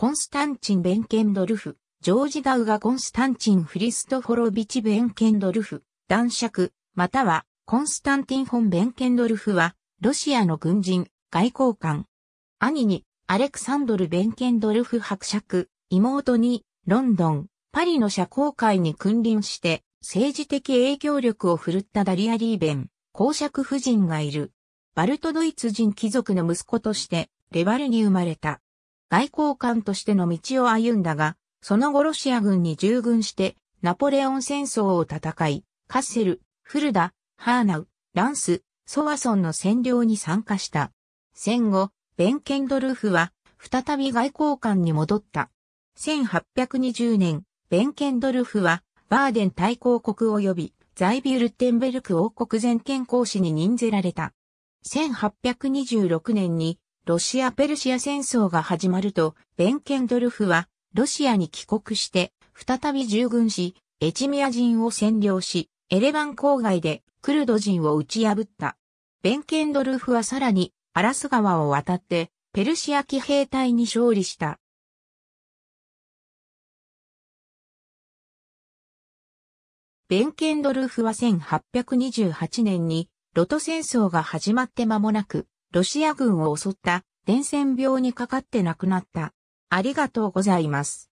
コンスタンチン・ベンケンドルフ、ジョージ・ダウがコンスタンチン・フリスト・フォロビチ・ベンケンドルフ、男爵、またはコンスタンティン・ホン・ベンケンドルフは、ロシアの軍人、外交官。兄に、アレクサンドル・ベンケンドルフ伯爵、妹に、ロンドン、パリの社交界に君臨して、政治的影響力を振るったダリア・リーベン、公爵夫人がいる。バルトドイツ人貴族の息子として、レバルに生まれた。外交官としての道を歩んだが、その後ロシア軍に従軍して、ナポレオン戦争を戦い、カッセル、フルダ、ハーナウ、ランス、ソワソンの占領に参加した。戦後、ベンケンドルフは、再び外交官に戻った。1820年、ベンケンドルフは、バーデン大公国及び、ザイビュルテンベルク王国全権公使に任ぜられた。1826年に、ロシア・ペルシア戦争が始まると、ベンケンドルフは、ロシアに帰国して、再び従軍し、エチミア人を占領し、エレバン郊外でクルド人を打ち破った。ベンケンドルフはさらに、アラス川を渡って、ペルシア騎兵隊に勝利した。ベンケンドルフは1828年に、ロト戦争が始まって間もなく、ロシア軍を襲った伝染病にかかって亡くなった。ありがとうございます。